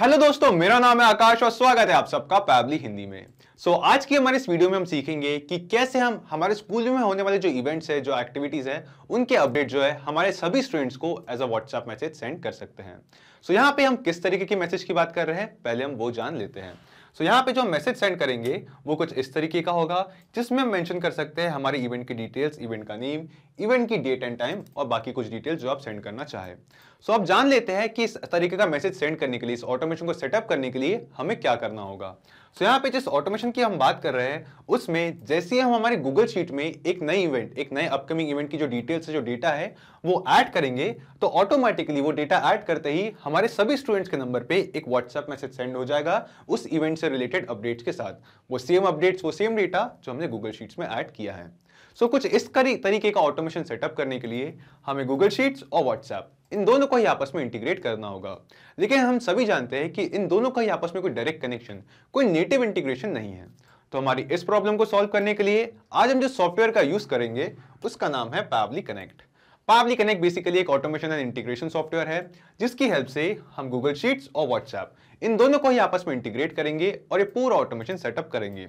Hello दोस्तों मेरा नाम है आकाश और स्वागत है आप सबका पैबली हिंदी में सो so, आज की हमारे इस वीडियो में हम सीखेंगे कि कैसे हम हमारे स्कूल में होने वाले जो इवेंट्स है जो एक्टिविटीज़ है उनके अपडेट जो है हमारे सभी स्टूडेंट्स को as a WhatsApp message send कर सकते हैं सो so, यहाँ पे हम किस तरीके की मैसेज की बात कर रहे हैं पहले हम वो जान लेते हैं सो so, यहाँ पे जो मैसेज सेंड करेंगे वो कुछ इस तरीके का होगा जिसमें हम मेंशन कर सकते हैं हमारे इवेंट की डिटेल्स इवेंट का नेम इवेंट की डेट एंड टाइम और बाकी कुछ डिटेल्स जो आप सेंड करना चाहे सो so, आप जान लेते हैं कि इस तरीके का मैसेज सेंड करने के लिए इस ऑटोमेशन को सेटअप करने के लिए हमें क्या करना होगा सो यहाँ पे जिस ऑटोमेशन की हम बात कर रहे हैं उसमें जैसे ही हम हमारे गूगल शीट में एक नई इवेंट एक नए अपकमिंग इवेंट की जो डिटेल्स जो डेटा है वो ऐड करेंगे तो ऑटोमेटिकली वो डेटा ऐड करते ही हमारे सभी स्टूडेंट्स के नंबर पे एक व्हाट्सएप मैसेज सेंड हो जाएगा उस इवेंट से रिलेटेड अपडेट्स के साथ वो सेम अपडेट्स वो सेम डेटा जो हमने गूगल शीट्स में ऐड किया है सो so, कुछ इस तरीके का ऑटोमेशन सेटअप करने के लिए हमें गूगल शीट्स और व्हाट्सएप इन दोनों को ही आपस में इंटीग्रेट करना होगा लेकिन हम सभी जानते हैं कि इन दोनों का ही आपस में कोई डायरेक्ट कनेक्शन कोई नेटिव इंटीग्रेशन नहीं है तो हमारी इस प्रॉब्लम को सॉल्व करने के लिए आज हम जो सॉफ्टवेयर का यूज करेंगे उसका नाम है Pabbly connect Pabbly connect basically एक ऑटोमेशन एंड इंटीग्रेशन सॉफ्टवेयर है जिसकी हेल्प से हम गूगल शीट्स और व्हाट्सएप इन दोनों को ही आपस में इंटीग्रेट करेंगे और ये पूरा ऑटोमेशन सेटअप करेंगे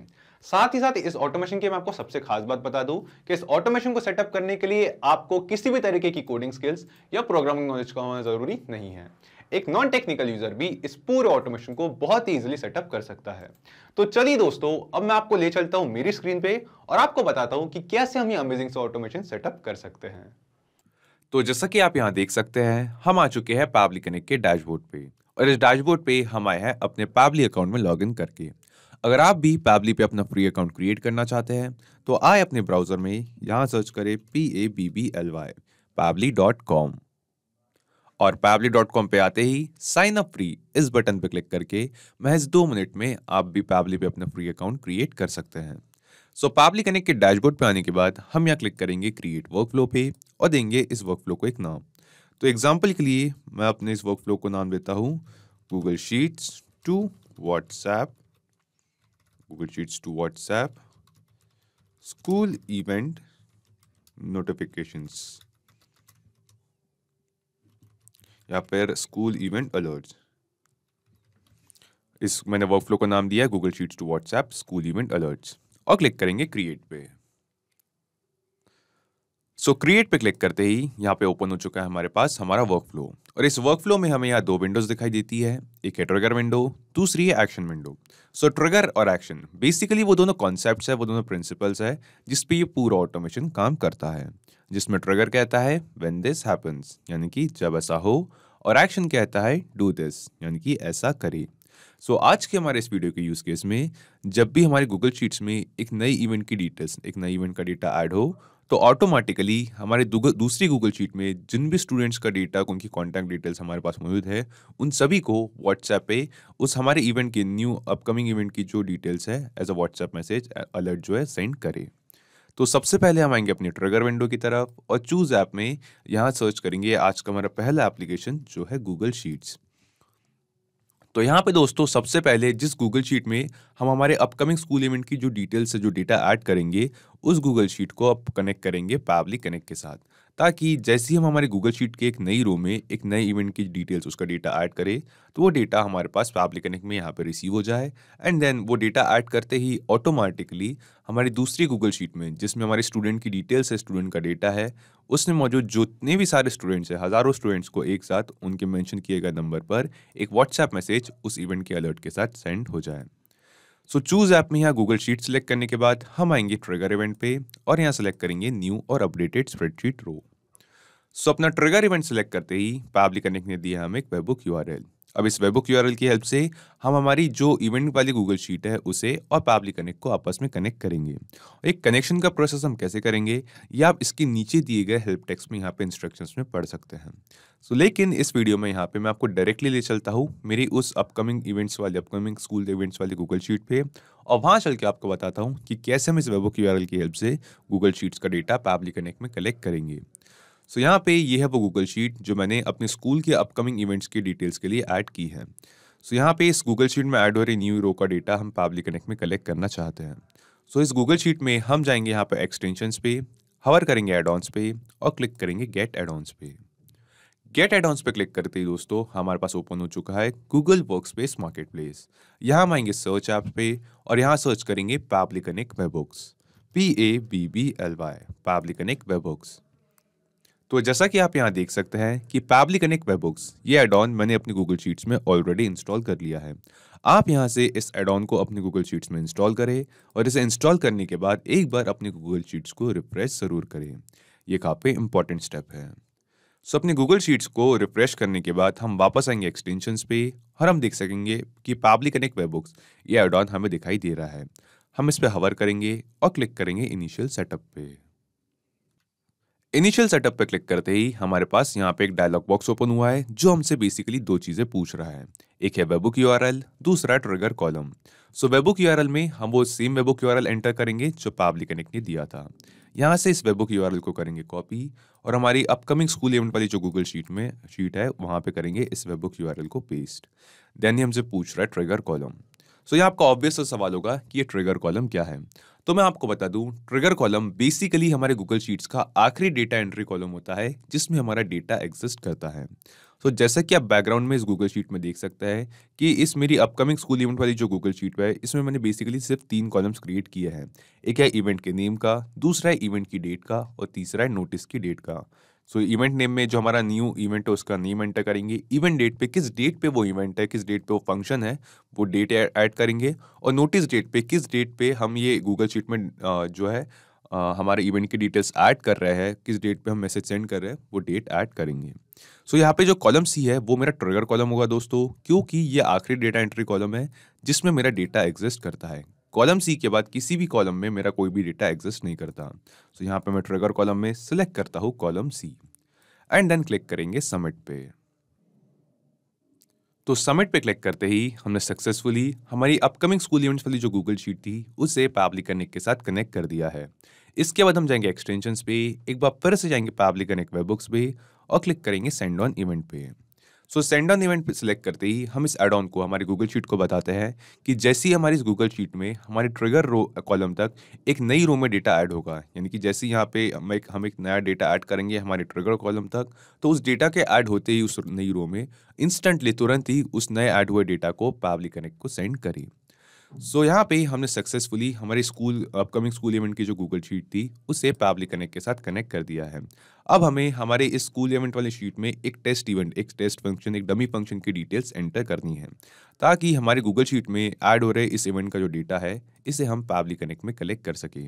साथ ही साथ इस ऑटोमेशन की मैं आपको सबसे खास बात बता दूं कि इस ऑटोमेशन को सेटअप करने के लिए आपको किसी भी तरीके की कोडिंग स्किल्स या प्रोग्रामिंग नॉलेज का होना जरूरी नहीं है एक नॉन टेक्निकल यूजर भी इस पूरे ऑटोमेशन को बहुत ही इजीली सेटअप कर सकता है तो चलिए दोस्तों अब मैं आपको ले चलता हूं मेरी स्क्रीन पे और आपको बताता हूं कि कैसे हम ये अमेजिंग से ऑटोमेशन सेटअप कर सकते हैं तो जैसा कि आप यहाँ देख सकते हैं हम आ चुके हैं पावली कनेक्ट के डैशबोर्ड पे और इस डैशबोर्ड पे हम आए हैं अपने पावली अकाउंट में लॉगिन करके अगर आप भी पैबली पे अपना फ्री अकाउंट क्रिएट करना चाहते हैं तो आए अपने ब्राउजर में यहाँ सर्च करें P A B B L Y Pabbly dot com और पैबली डॉट कॉम पर आते ही साइन अप फ्री इस बटन पर क्लिक करके महज दो मिनट में आप भी पैबली पे अपना फ्री अकाउंट क्रिएट कर सकते हैं सो पैबली कनेक्ट के डैशबोर्ड पे आने के बाद हम यहाँ क्लिक करेंगे क्रिएट वर्क फ्लो पे और देंगे इस वर्क फ्लो को एक नाम तो एग्जाम्पल के लिए मैं अपने इस वर्क फ्लो को नाम देता हूँ Google sheets to WhatsApp Google Sheets to WhatsApp, school event notifications. या फिर स्कूल इवेंट अलर्ट्स इस मैंने वर्कफ्लो का नाम दिया है Google sheets to WhatsApp school event alerts और क्लिक करेंगे क्रिएट पे सो क्रिएट पे क्लिक करते ही यहाँ पे ओपन हो चुका है हमारे पास हमारा वर्क फ्लो और इस वर्क फ्लो में हमें यहाँ दो विंडोज दिखाई देती है एक है ट्रिगर विंडो दूसरी है एक्शन विंडो सो ट्रिगर और एक्शन बेसिकली वो दोनों कॉन्सेप्ट है वो दोनों प्रिंसिपल्स है जिसपे ये पूरा ऑटोमेशन काम करता है जिसमें ट्रिगर कहता है वेन दिस हैपन्स यानी कि जब ऐसा हो और एक्शन कहता है डू दिस यानी कि ऐसा करे सो so, आज के हमारे इस वीडियो के यूज़ केस में जब भी हमारे गूगल शीट्स में एक नई इवेंट की डिटेल्स एक नए इवेंट का डेटा ऐड हो तो ऑटोमेटिकली हमारे दूसरी गूगल शीट में जिन भी स्टूडेंट्स का डेटा उनकी कॉन्टैक्ट डिटेल्स हमारे पास मौजूद है उन सभी को व्हाट्सएप पे उस हमारे इवेंट के न्यू अपकमिंग इवेंट की जो डिटेल्स है as a WhatsApp message alert जो है सेंड करें तो सबसे पहले हम आएंगे अपनी ट्रिगर विंडो की तरफ और चूज ऐप में यहाँ सर्च करेंगे आज का हमारा पहला एप्लीकेशन जो है गूगल शीट्स तो यहाँ पे दोस्तों सबसे पहले जिस गूगल शीट में हम हमारे अपकमिंग स्कूल इवेंट की जो डिटेल्स है जो डेटा ऐड करेंगे उस गूगल शीट को आप कनेक्ट करेंगे पैबली कनेक्ट के साथ ताकि जैसे ही हम हमारे गूगल शीट के एक नई रो में एक नए इवेंट की डिटेल्स उसका डेटा ऐड करें तो वो डेटा हमारे पास फैबली कनेक्ट में यहाँ पर रिसीव हो जाए एंड देन वो डेटा ऐड करते ही ऑटोमेटिकली हमारी दूसरी गूगल शीट में जिसमें हमारे स्टूडेंट की डिटेल्स है स्टूडेंट का डेटा है उसमें मौजूद जितने भी सारे स्टूडेंट्स हैं हज़ारों स्टूडेंट्स को एक साथ उनके मैंशन किए गए नंबर पर एक व्हाट्सएप मैसेज उस इवेंट के अलर्ट के साथ सेंड हो जाए सो चूज ऐप में यहाँ गूगल शीट सेलेक्ट करने के बाद हम आएंगे ट्रिगर इवेंट पे और यहाँ सेलेक्ट करेंगे न्यू और अपडेटेड स्प्रेडशीट रो सो अपना ट्रिगर इवेंट सेलेक्ट करते ही पब्लिक कनेक्ट ने दिया हमें एक वेबुक यू अब इस वेबुक यू की हेल्प से हम हमारी जो इवेंट वाली गूगल शीट है उसे और पब्लिक कनेक्ट को आपस में कनेक्ट करेंगे एक कनेक्शन का प्रोसेस हम कैसे करेंगे या आप इसके नीचे दिए गए हेल्प टेक्स में यहाँ पे इंस्ट्रक्शंस में पढ़ सकते हैं सो लेकिन इस वीडियो में यहाँ पे मैं आपको डायरेक्टली ले चलता हूँ मेरी उस अपकमिंग इवेंट्स वाले अपकमिंग स्कूल इवेंट्स वाले गूगल शीट पे और वहाँ चल के आपको बताता हूँ कि कैसे हम इस वेबो की की हेल्प से गूगल शीट्स का डेटा पैबली कनेक्ट में कलेक्ट करेंगे सो so, यहाँ पे ये है वो गूगल शीट जो मैंने अपने स्कूल के अपकमिंग इवेंट्स की डिटेल्स के लिए ऐड की है सो so, यहाँ पे इस गूगल शीट में ऐड हो रही न्यू रो का डेटा हम पब्लिक कनेक्ट में कलेक्ट करना चाहते हैं सो so, इस गूगल शीट में हम जाएंगे यहाँ पर एक्सटेंशन पे हवर करेंगे एडॉन्स पे और क्लिक करेंगे गेट एडॉन्स पे गेट एडॉन्स पे क्लिक करते ही दोस्तों हमारे पास ओपन हो चुका है Google workspace marketplace यहाँ हम आएंगे सर्च ऐप पे और यहाँ सर्च करेंगे Pabbly Connect webhooks P A B B L Y Pabbly Connect webhooks तो जैसा कि आप यहाँ देख सकते हैं कि पैब्लिकनिक बुक्स ये एडॉन मैंने अपनी गूगल शीट्स में ऑलरेडी इंस्टॉल कर लिया है आप यहाँ से इस एडॉन को अपनी गूगल शीट्स में इंस्टॉल करें और इसे इंस्टॉल करने के बाद एक बार अपनी गूगल शीट्स को रिफ्रेश ज़रूर करें ये काफ़ी इंपॉर्टेंट स्टेप है सो so, अपने गूगल शीट्स को रिफ्रेश करने के बाद हम वापस आएंगे एक्सटेंशंस पे और हम देख सकेंगे कि पाबली कनेक्ट वेब बुक्स ये एडॉन हमें दिखाई दे रहा है हम इस पर हवर करेंगे और क्लिक करेंगे इनिशियल सेटअप पे इनिशियल सेटअप पे क्लिक करते ही हमारे पास यहाँ पे एक डायलॉग बॉक्स ओपन हुआ है जो हमसे बेसिकली दो चीज़ें पूछ रहा है एक है वेबुक यू दूसरा trigger column so webhook URL में हम वो सेम वेबुक यू एंटर करेंगे जो पब्लिक कनेक्ट ने दिया था यहाँ से इस वेबुक यू को करेंगे कॉपी और हमारी अपकमिंग स्कूल इवेंट वाली जो गूगल शीट में शीट है वहाँ पे करेंगे इस वेबुक यू को पेस्ट देन ही हमसे पूछ रहा है ट्रिगर कॉलम सो so, यहाँ आपका ऑब्वियस सवाल होगा कि ये ट्रिगर कॉलम क्या है तो मैं आपको बता दूं ट्रिगर कॉलम बेसिकली हमारे गूगल शीट्स का आखिरी डेटा एंट्री कॉलम होता है जिसमें हमारा डेटा एग्जिस्ट करता है तो जैसा कि आप बैकग्राउंड में इस गूगल शीट में देख सकते हैं कि इस मेरी अपकमिंग स्कूल इवेंट वाली जो गूगल शीट है इसमें मैंने बेसिकली सिर्फ तीन कॉलम्स क्रिएट किए हैं एक है इवेंट के नेम का दूसरा है इवेंट की डेट का और तीसरा है नोटिस की डेट का सो इवेंट नेम में जो हमारा न्यू इवेंट है उसका नेम एंटर करेंगे इवेंट डेट पे किस डेट पे वो इवेंट है किस डेट पे वो फंक्शन है वो डेट ऐड करेंगे और नोटिस डेट पे किस डेट पे हम ये गूगल शीट में जो है हमारे इवेंट की डिटेल्स ऐड कर रहे हैं किस डेट पे हम मैसेज सेंड कर रहे हैं वो डेट ऐड करेंगे सो so, यहाँ पे जो कॉलम सी है वो मेरा ट्रिगर कॉलम होगा दोस्तों क्योंकि ये आखिरी डेटा एंट्री कॉलम है जिसमें मेरा डेटा एग्जिस्ट करता है कॉलम सी के बाद किसी भी कॉलम में मेरा कोई भी डेटा एग्जिस्ट नहीं करता सो so, यहाँ पे मैं ट्रिगर कॉलम में सिलेक्ट करता हूँ column C and then click करेंगे सबमिट पे तो सबमिट पे क्लिक करते ही हमने सक्सेसफुली हमारी अपकमिंग स्कूल इवेंट्स वाली जो गूगल शीट थी उसे पैबली कनेक्ट के साथ कनेक्ट कर दिया है इसके बाद हम जाएंगे एक्सटेंशंस पे एक बार फिर से जाएंगे पैबली कनेक्ट बुक्स पे और क्लिक करेंगे सेंड ऑन इवेंट पे so send on event select करते ही हम इस एड ऑन को हमारी गूगल शीट को बताते हैं कि जैसे ही हमारी इस गूगल शीट में हमारे ट्रिगर रो कॉलम तक एक नई रो में डेटा ऐड होगा यानी कि जैसे यहाँ पे हम एक हम एक नया डेटा ऐड करेंगे हमारे ट्रिगर कॉलम तक तो उस डेटा के ऐड होते ही उस नई रो में इंस्टेंटली तुरंत ही उस नए ऐड हुए डेटा को पावली कनेक्ट को सेंड करें सो so, यहाँ पे हमने सक्सेसफुली हमारे स्कूल अपकमिंग स्कूल इवेंट की जो गूगल शीट थी उसे पब्लिक कनेक्ट के साथ कनेक्ट कर दिया है अब हमें हमारे इस स्कूल इवेंट वाले शीट में एक टेस्ट इवेंट एक टेस्ट फंक्शन एक डमी फंक्शन की डिटेल्स एंटर करनी है ताकि हमारे गूगल शीट में ऐड हो रहे इस इवेंट का जो डेटा है इसे हम पब्लिक कनेक्ट में कलेक्ट कर सकें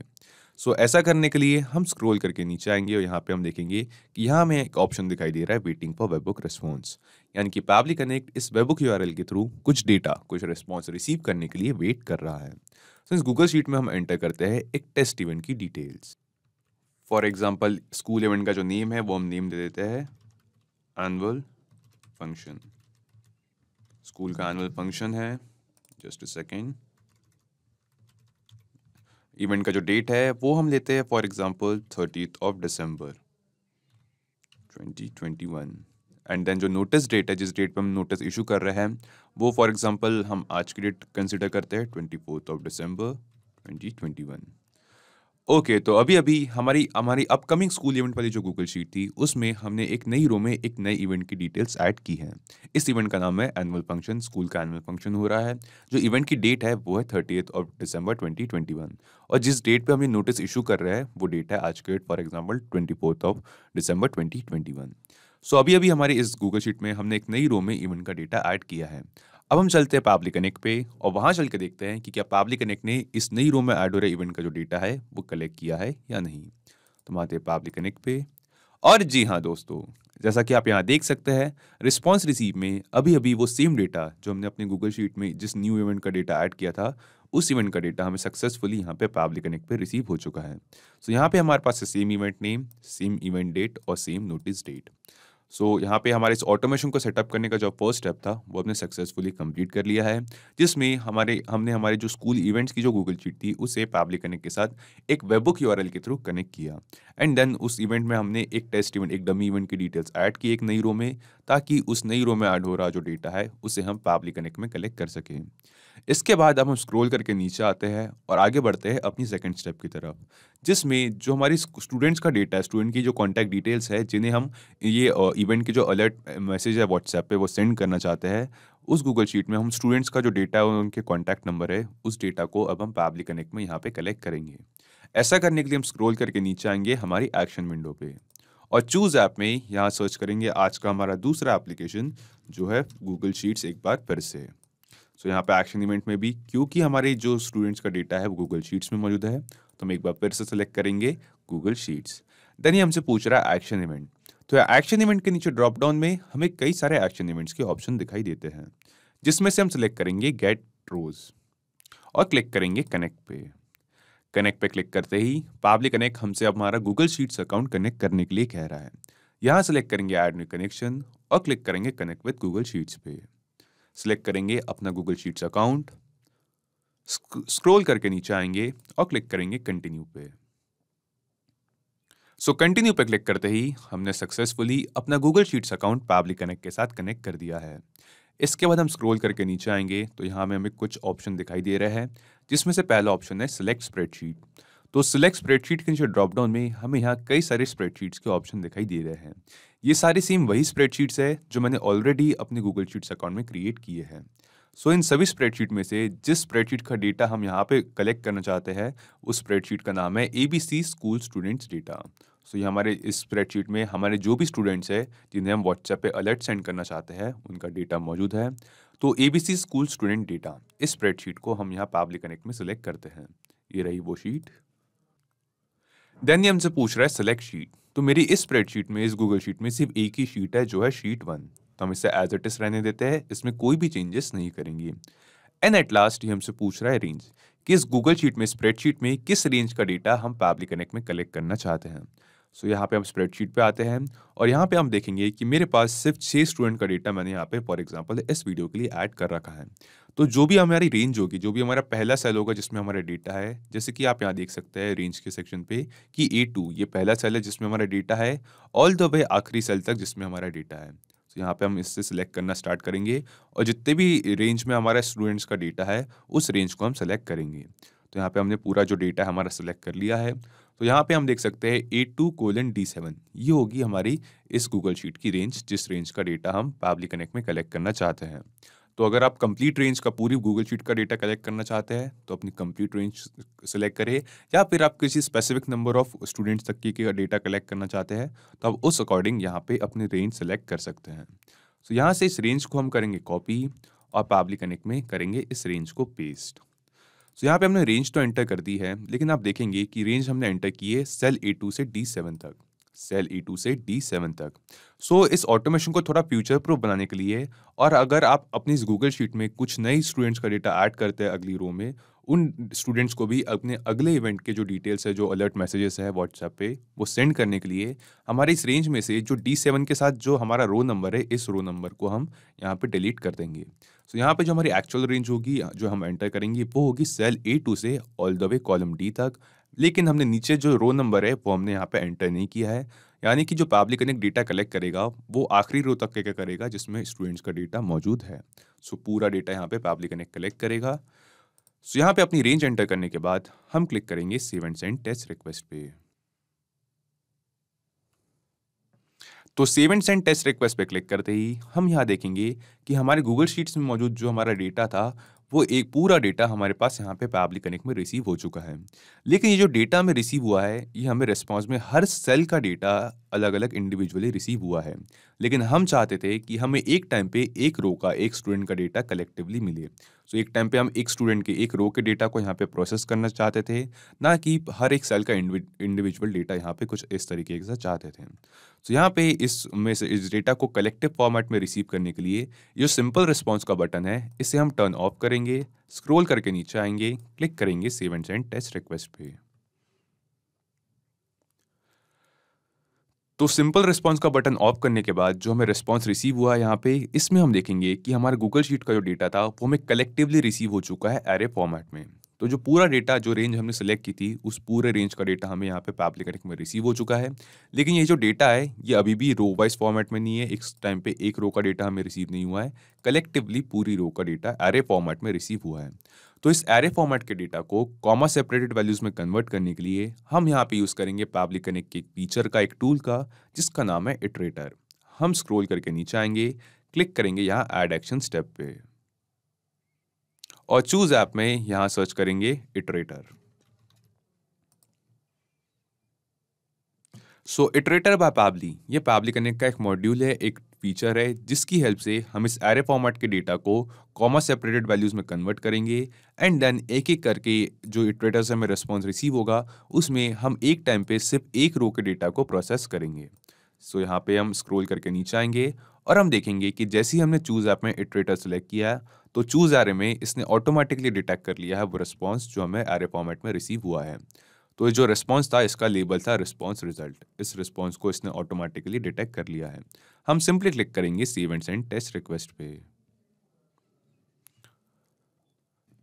सो so, ऐसा करने के लिए हम स्क्रॉल करके नीचे आएंगे और यहाँ पे हम देखेंगे कि यहाँ हमें एक ऑप्शन दिखाई दे रहा है वेटिंग फॉर वेबबुक रिस्पॉन्स यानी कि पैबली कनेक्ट इस बुक यू के थ्रू कुछ डेटा कुछ रिस्पॉन्स रिसीव करने के लिए वेट कर रहा है सो so, इस गूगल शीट में हम एंटर करते हैं एक टेस्ट इवेंट की details for example school event का जो नेम है वो हम नेम दे देते हैं एनुअल फंक्शन स्कूल का एनुअल फंक्शन है जस्ट अ सेकेंड इवेंट का जो डेट है वो हम लेते हैं for example thirtieth of December 2021 and then जो नोटिस डेट है जिस डेट पर हम नोटिस इशू कर रहे हैं वो फॉर एग्जांपल हम आज की डेट कंसिडर करते हैं twenty fourth of December twenty okay okay, तो अभी अभी हमारी हमारी अपकमिंग स्कूल इवेंट वाली जो गूगल शीट थी उसमें हमने एक नई रो में एक नए इवेंट की डिटेल्स ऐड की हैं इस इवेंट का नाम है एनुअल फंक्शन स्कूल का एनुअल फंक्शन हो रहा है जो इवेंट की डेट है वो है थर्टी ऑफ दिसंबर वन और जिस डेट पे हम ये नोटिस इशू कर रहे हैं वो डेट है आज के date for example twenty of December twenty so अभी अभी हमारे इस गूगल शीट में हमने एक नई रो में इवेंट का डेटा ऐड किया है अब हम चलते हैं पब्लिक कनेक्ट पे और वहाँ चल के देखते हैं कि क्या पब्लिक कनेक्ट ने इस नई रूम में एडोरा इवेंट का जो डेटा है वो कलेक्ट किया है या नहीं तो हम आते हैं पाब्लिक कनेक्ट पे और जी हाँ दोस्तों जैसा कि आप यहाँ देख सकते हैं रिस्पॉन्स रिसीव में अभी अभी वो सेम डेटा जो हमने अपने गूगल शीट में जिस न्यू इवेंट का डेटा ऐड किया था उस इवेंट का डेटा हमें सक्सेसफुली यहाँ पे पब्लिक कनेक्ट पे रिसीव हो चुका है सो so, यहाँ पे हमारे पास same event name same event date और same notice date so so, यहाँ पे हमारे इस ऑटोमेशन को सेटअप करने का जो फर्स्ट स्टेप था वो हमने सक्सेसफुली कंप्लीट कर लिया है जिसमें हमारे हमने हमारे जो स्कूल इवेंट्स की जो गूगल चीट थी उसे पब्लिक करने के साथ एक वेबुक यू के थ्रू कनेक्ट किया एंड देन उस इवेंट में हमने एक टेस्ट इवेंट एक डमी इवेंट की डिटेल्स ऐड की एक नई रो में ताकि उस नई रो में ऐड हो रहा जो डेटा है उसे हम पब्लिक कनेक्ट में कलेक्ट कर सकें इसके बाद अब हम स्क्रॉल करके नीचे आते हैं और आगे बढ़ते हैं अपनी सेकंड स्टेप की तरफ जिसमें जो हमारी स्टूडेंट्स का डेटा है स्टूडेंट की जो कॉन्टैक्ट डिटेल्स है जिन्हें हम ये इवेंट के जो अलर्ट मैसेज है व्हाट्सएप पे वो सेंड करना चाहते हैं उस गूगल शीट में हम स्टूडेंट्स का जो डेटा है उनके कॉन्टैक्ट नंबर है उस डेटा को अब हम पब्लिक कनेक्ट में यहाँ पर कलेक्ट करेंगे ऐसा करने के लिए हम स्क्रोल करके नीचे आएंगे हमारी एक्शन विंडो पर और चूज ऐप में यहाँ सर्च करेंगे आज का हमारा दूसरा एप्लीकेशन जो है गूगल शीट्स एक बार फिर से सो यहाँ पे एक्शन इवेंट में भी क्योंकि हमारे जो स्टूडेंट्स का डेटा है वो गूगल शीट्स में मौजूद है तो हम एक बार फिर से सेलेक्ट करेंगे गूगल शीट्स देन ये हमसे पूछ रहा है एक्शन इवेंट तो एक्शन इवेंट के नीचे ड्रॉप डाउन में हमें कई सारे एक्शन इवेंट्स के ऑप्शन दिखाई देते हैं जिसमें से हम सेलेक्ट करेंगे गेट रोज और क्लिक करेंगे कनेक्ट पे कनेक्ट पे क्लिक करते ही पब्लिक कनेक्ट हमसे अब हमारा गूगल शीट्स अकाउंट कनेक्ट करने के लिए कह रहा है यहाँ सेलेक्ट करेंगे ऐड न्यू कनेक्शन और क्लिक करेंगे कनेक्ट विद गूगल शीट्स पे सिलेक्ट करेंगे अपना गूगल शीट्स अकाउंट स्क्रोल करके नीचे आएंगे और क्लिक करेंगे कंटिन्यू पे सो कंटिन्यू पे क्लिक करते ही हमने सक्सेसफुली अपना Google sheets account Pabbly connect के साथ कनेक्ट कर दिया है इसके बाद हम स्क्रॉल करके नीचे आएंगे तो यहाँ में हमें कुछ ऑप्शन दिखाई दे रहे हैं जिसमें से पहला ऑप्शन है सिलेक्ट स्प्रेडशीट तो सिलेक्ट स्प्रेडशीट के नीचे ड्रॉपडाउन में हमें यहाँ कई सारे स्प्रेडशीट्स के ऑप्शन दिखाई दे रहे हैं ये सारे सेम वही स्प्रेडशीट्स है जो मैंने ऑलरेडी अपने गूगल शीट्स अकाउंट में क्रिएट किए हैं सो so, इन सभी स्प्रेडशीट में से जिस स्प्रेडशीट का डेटा हम यहाँ पे कलेक्ट करना चाहते हैं उस स्प्रेडशीट का नाम है A B C school students data so ये हमारे इस स्प्रेडशीट में हमारे जो भी स्टूडेंट्स हैं जिन्हें हम व्हाट्सएप पे अलर्ट सेंड करना चाहते हैं उनका डेटा मौजूद है तो A B C school student data इस स्प्रेडशीट को हम यहाँ पब्लिक कनेक्ट में सिलेक्ट करते हैं ये रही वो शीट देन ये हमसे पूछ रहा है सेलेक्ट शीट तो मेरी इस स्प्रेडशीट में इस गूगल शीट में सिर्फ एक ही शीट है जो है शीट वन तो हम इसे एज इट इज रहने देते हैं इसमें कोई भी चेंजेस नहीं करेंगे एंड एट लास्ट ये हमसे पूछ रहा है रेंज कि इस गूगल शीट में स्प्रेडशीट में किस रेंज का डेटा हम पब्लिक कनेक्ट में कलेक्ट करना चाहते हैं सो so, यहाँ पे हम स्प्रेडशीट पे आते हैं और यहाँ पे हम देखेंगे कि मेरे पास सिर्फ छः स्टूडेंट का डेटा मैंने यहाँ पे फॉर एग्जांपल इस वीडियो के लिए ऐड कर रखा है तो जो भी हमारी रेंज होगी जो भी हमारा पहला सेल होगा जिसमें हमारा डेटा है जैसे कि आप यहाँ देख सकते हैं रेंज के सेक्शन पे कि ए टू ये पहला सेल है जिसमें हमारा डेटा है ऑल द वे आखिरी सेल तक जिसमें हमारा डेटा है तो यहाँ पे हम इससे सिलेक्ट करना स्टार्ट करेंगे और जितने भी रेंज में हमारा स्टूडेंट्स का डेटा है उस रेंज को हम सेलेक्ट करेंगे तो यहाँ पे हमने पूरा जो डेटा है हमारा सेलेक्ट कर लिया है तो यहाँ पे हम देख सकते हैं A two colon D seven ये होगी हमारी इस गूगल शीट की रेंज जिस रेंज का डेटा हम पब्लिक कनेक्ट में कलेक्ट करना चाहते हैं तो अगर आप कंप्लीट रेंज का पूरी गूगल शीट का डेटा कलेक्ट करना चाहते हैं तो अपनी कंप्लीट रेंज सेलेक्ट करें या फिर आप किसी स्पेसिफिक नंबर ऑफ स्टूडेंट्स तक की डेटा कलेक्ट करना चाहते हैं तो आप उस अकॉर्डिंग यहाँ पे अपनी रेंज सेलेक्ट कर सकते हैं सो so, यहाँ से इस रेंज को हम करेंगे कॉपी और पब्लिक कनेक्ट में करेंगे इस रेंज को पेस्ट सो so, यहाँ पे हमने रेंज तो एंटर कर दी है लेकिन आप देखेंगे कि रेंज हमने एंटर की है सेल ए टू से डी सेवन तक सेल ई टू से डी सेवन तक सो so, इस ऑटोमेशन को थोड़ा फ्यूचर प्रूफ बनाने के लिए और अगर आप अपनी इस गूगल शीट में कुछ नई स्टूडेंट्स का डेटा ऐड करते हैं अगली रो में उन स्टूडेंट्स को भी अपने अगले इवेंट के जो डिटेल्स है जो अलर्ट मैसेजेस है व्हाट्सएप पे वो सेंड करने के लिए हमारे इस रेंज में से जो डी सेवन के साथ जो हमारा रो नंबर है इस रो नंबर को हम यहाँ पे डिलीट कर देंगे सो so, यहाँ पे जो हमारी एक्चुअल रेंज होगी जो हम एंटर करेंगे वो होगी सेल ए टू से all the way column D तक लेकिन हमने नीचे जो रो नंबर है वो हमने यहाँ पे एंटर नहीं किया है यानी कि जो पब्लिक कनेक्ट डेटा कलेक्ट करेगा वो आखिरी रो तक क्या करेगा जिसमें स्टूडेंट्स का डेटा मौजूद है सो पूरा डेटा यहाँ पे पब्लिक कनेक्ट कलेक्ट करेगा सो यहाँ पे अपनी रेंज एंटर करने के बाद हम क्लिक करेंगे save and send test request पे तो save and send test request पे क्लिक करते ही हम यहाँ देखेंगे कि हमारे गूगल शीट्स में मौजूद जो हमारा डेटा था वो एक पूरा डेटा हमारे पास यहाँ पे पैबली कनेक्ट में रिसीव हो चुका है लेकिन ये जो डेटा में रिसीव हुआ है ये हमें रिस्पॉन्स में हर सेल का डेटा अलग अलग इंडिविजुअली रिसीव हुआ है लेकिन हम चाहते थे कि हमें एक टाइम पे एक रो का एक स्टूडेंट का डेटा कलेक्टिवली मिले सो एक टाइम पे हम एक स्टूडेंट के एक रो के डेटा को यहाँ पे प्रोसेस करना चाहते थे ना कि हर एक सेल का इंडिविजुअल डेटा यहाँ पे कुछ इस तरीके से चाहते थे सो यहाँ पे इस में से इस डेटा को कलेक्टिव फॉर्मेट में रिसीव करने के लिए जो सिंपल रिस्पॉन्स का बटन है इसे हम टर्न ऑफ करेंगे स्क्रोल करके नीचे आएंगे क्लिक करेंगे save and send test request पे तो सिंपल रिस्पॉन्स का बटन ऑफ करने के बाद जो हमें रिस्पॉन्स रिसीव हुआ है यहाँ पे इसमें हम देखेंगे कि हमारा गूगल शीट का जो डेटा था वो हमें कलेक्टिवली रिसीव हो चुका है एरे फॉर्मेट में तो जो पूरा डेटा जो रेंज हमने सेलेक्ट की थी उस पूरे रेंज का डेटा हमें यहाँ पे पैपली में रिसीव हो चुका है लेकिन ये जो डेटा है ये अभी भी रो वाइज फॉर्मेट में नहीं है इस टाइम पे एक रो का डेटा हमें रिसीव नहीं हुआ है कलेक्टिवली पूरी रो का डेटा एरे फॉर्मेट में रिसीव हुआ है तो इस एरे फॉर्मेट के डेटा को कॉमा सेपरेटेड वैल्यूज में कन्वर्ट करने के लिए हम यहाँ पे यूज करेंगे पब्लिक कनेक्ट के फीचर का एक टूल का जिसका नाम है इटरेटर हम स्क्रोल करके नीचे आएंगे क्लिक करेंगे यहाँ एड एक्शन स्टेप पे और चूज ऐप में यहाँ सर्च करेंगे iterator so iterator by Pabbly ये पैबली कनेक्ट का एक मॉड्यूल है एक फीचर है जिसकी हेल्प से हम इस एरे फॉर्मेट के डेटा को कॉमा सेपरेटेड वैल्यूज़ में कन्वर्ट करेंगे एंड देन एक एक करके जो इटरेटर से हमें रिस्पॉन्स रिसीव होगा उसमें हम एक टाइम पे सिर्फ एक रो के डेटा को प्रोसेस करेंगे सो so, यहाँ पे हम स्क्रोल करके नीचे आएंगे और हम देखेंगे कि जैसे ही हमने चूज़ ऐप में इटरेटर सेलेक्ट किया तो चूज़ एरे में इसने ऑटोमेटिकली डिटेक्ट कर लिया है वो रिस्पॉन्स जो हमें एरे फॉर्मेट में रिसीव हुआ है तो जो रिस्पॉन्स था इसका लेबल था रिस्पॉन्स रिजल्ट इस रिस्पॉन्स को इसने ऑटोमेटिकली डिटेक्ट कर लिया है हम सिंपली क्लिक करेंगे save and send test request पे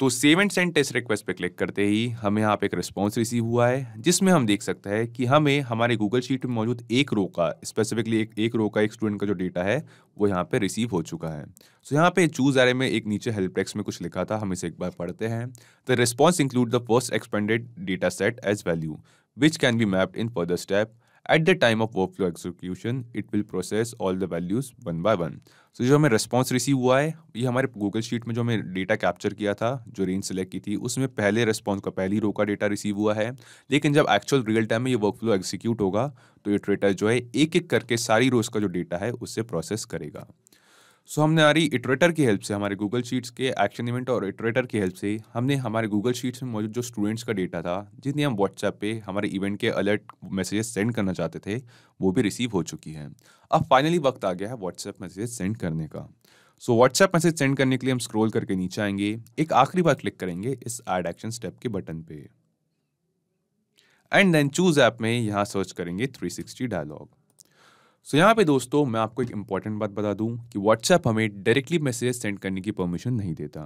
तो save and send test request पे क्लिक करते ही हमें यहाँ पे एक रिस्पॉन्स रिसीव हुआ है जिसमें हम देख सकते हैं कि हमें हमारे गूगल शीट में मौजूद एक रो का स्पेसिफिकली एक एक रो का एक स्टूडेंट का जो डेटा है वो यहाँ पे रिसीव हो चुका है सो so, यहाँ पे चूज आर में एक नीचे हेल्प टेक्स में कुछ लिखा था हम इसे एक बार पढ़ते हैं the response include the first expanded data set as value which can be mapped in further step at the time of workflow execution it will process all the values one by one so जो हमें response receive हुआ है ये हमारे Google sheet में जो हमें data capture किया था जो रेंज सेलेक्ट की थी उसमें पहले रेस्पॉन्स का पहली रो का डेटा रिसीव हुआ है लेकिन जब एक्चुअल रियल टाइम में ये वर्क फ्लो एग्जीक्यूट होगा तो ये ट्रेटर जो है एक एक करके सारी रोज का जो डेटा है उससे प्रोसेस करेगा सो हमने हमारी इटरेटर की हेल्प से हमारे गूगल शीट्स के एक्शन इवेंट और इटरेटर की हेल्प से हमने हमारे गूगल शीट्स में मौजूद जो स्टूडेंट्स का डेटा था जितने हम व्हाट्सएप पे हमारे इवेंट के अलर्ट मैसेजेस सेंड करना चाहते थे वो भी रिसीव हो चुकी है अब फाइनली वक्त आ गया है व्हाट्सएप मैसेज सेंड करने का सो व्हाट्सएप मैसेज सेंड करने के लिए हम स्क्रोल करके नीचे आएंगे एक आखिरी बार क्लिक करेंगे इस एड एक्शन स्टेप के बटन पे एंड देन चूज ऐप में यहाँ सर्च करेंगे 360 डायलॉग सो so, यहाँ पे दोस्तों मैं आपको एक इंपॉर्टेंट बात बता दूँ कि व्हाट्सएप हमें डायरेक्टली मैसेज सेंड करने की परमिशन नहीं देता